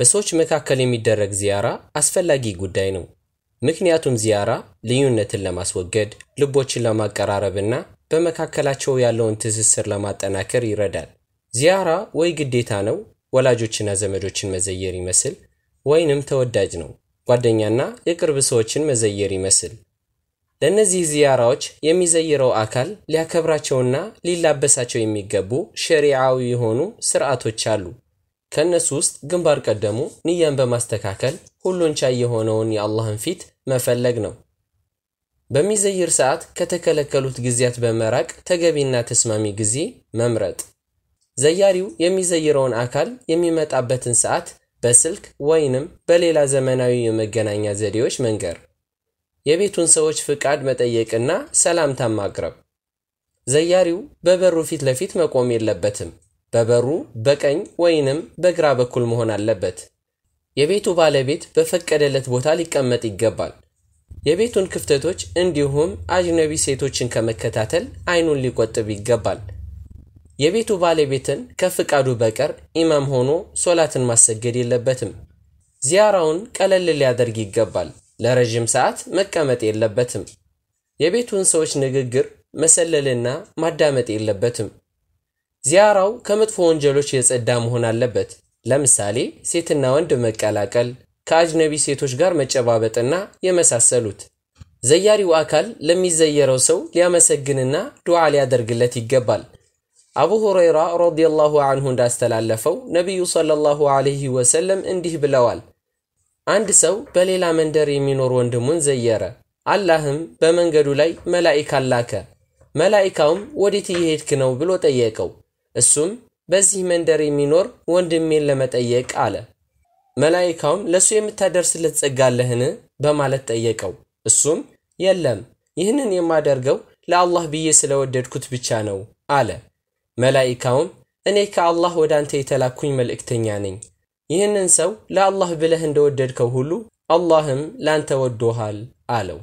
በሰዎች መካከል የሚደረግ ዚያራ አስፈላጊ ጉዳይ ነው። ምክንያቱም ዚያራ ልዩነትን ለማስወገድ፣ ልቦችን ለማቀራረብና በመካከላቸው ያለውን ትስስር ለማጠናከር ይረዳል። ዚያራ ወይ ግዴታ ነው ወላጆችና ዘመዶችን መዘየር ይመስል፣ ወይንም ተወዳጅ ነው ጓደኛና የቅርብ ሰዎችን መዘየር ይመስል። ለእነዚህ ዚያራዎች የሚዘይረው አካል ሊያከብራቸውና ሊላበሳቸው የሚገቡ ሸሪዓዊ የሆኑ ስርዓቶች አሉ። ከእነሱ ውስጥ ግንባር ቀደሙ ንያን በማስተካከል ሁሉን ቻይ የሆነውን የአላህን ፊት መፈለግ ነው። በሚዘይር ሰዓት ከተከለከሉት ጊዜያት በመራቅ ተገቢና ተስማሚ ጊዜ መምረጥ። ዘያሪው የሚዘይረውን አካል የሚመጣበትን ሰዓት በስልክ ወይንም በሌላ ዘመናዊ የመገናኛ ዘዴዎች መንገር። የቤቱን ሰዎች ፍቃድ መጠየቅና ሰላምታ ማቅረብ። ዘያሪው በበሩ ፊት ለፊት መቆም የለበትም። በበሩ በቀኝ ወይንም በግራ በኩል መሆን አለበት። የቤቱ ባለቤት በፈቀደለት ቦታ ሊቀመጥ ይገባል። የቤቱን ክፍተቶች እንዲሁም አጅነቢ ሴቶችን ከመከታተል አይኑን ሊቆጥብ ይገባል። የቤቱ ባለቤትን ከፍቃዱ በቀር ኢማም ሆኖ ሶላትን ማሰገድ የለበትም። ዚያራውን ቀለል ሊያደርግ ይገባል። ለረዥም ሰዓት መቀመጥ የለበትም። የቤቱን ሰዎች ንግግር መሰለልና ማዳመጥ የለበትም። ዚያራው ከመጥፎ ወንጀሎች የጸዳ መሆን አለበት። ለምሳሌ ሴትና ወንድ መቀላቀል፣ ከአጅነቢ ሴቶች ጋር መጨባበጥና የመሳሰሉት። ዘያሪው አካል ለሚዘየረው ሰው ሊያመሰግንና ዱዓ ሊያደርግለት ይገባል። አቡ ሁረይራ ረዲየላሁ አንሁ እንዳስተላለፈው ነቢዩ ሰለላሁ ዐለይሂ ወሰለም እንዲህ ብለዋል። አንድ ሰው በሌላ መንደር የሚኖር ወንድሙን ዘየረ። አላህም በመንገዱ ላይ መላኢካ ላከ። መላኢካውም ወዴት እየሄድክ ነው ብሎ ጠየቀው። እሱም በዚህ መንደር የሚኖር ወንድሜን ለመጠየቅ አለ። መላይካውም ለእሱ የምታደርስለት ጸጋለህን በማለት ጠየቀው። እሱም የለም፣ ይህንን የማደርገው ለአላህ ብዬ ስለወደድኩት ብቻ ነው አለ። መላይካውም እኔ ከአላህ ወደ አንተ የተላኩኝ መልእክተኛ ነኝ። ይህንን ሰው ለአላህ ብለህ እንደወደድከው ሁሉ አላህም ላንተ ወዶሃል አለው።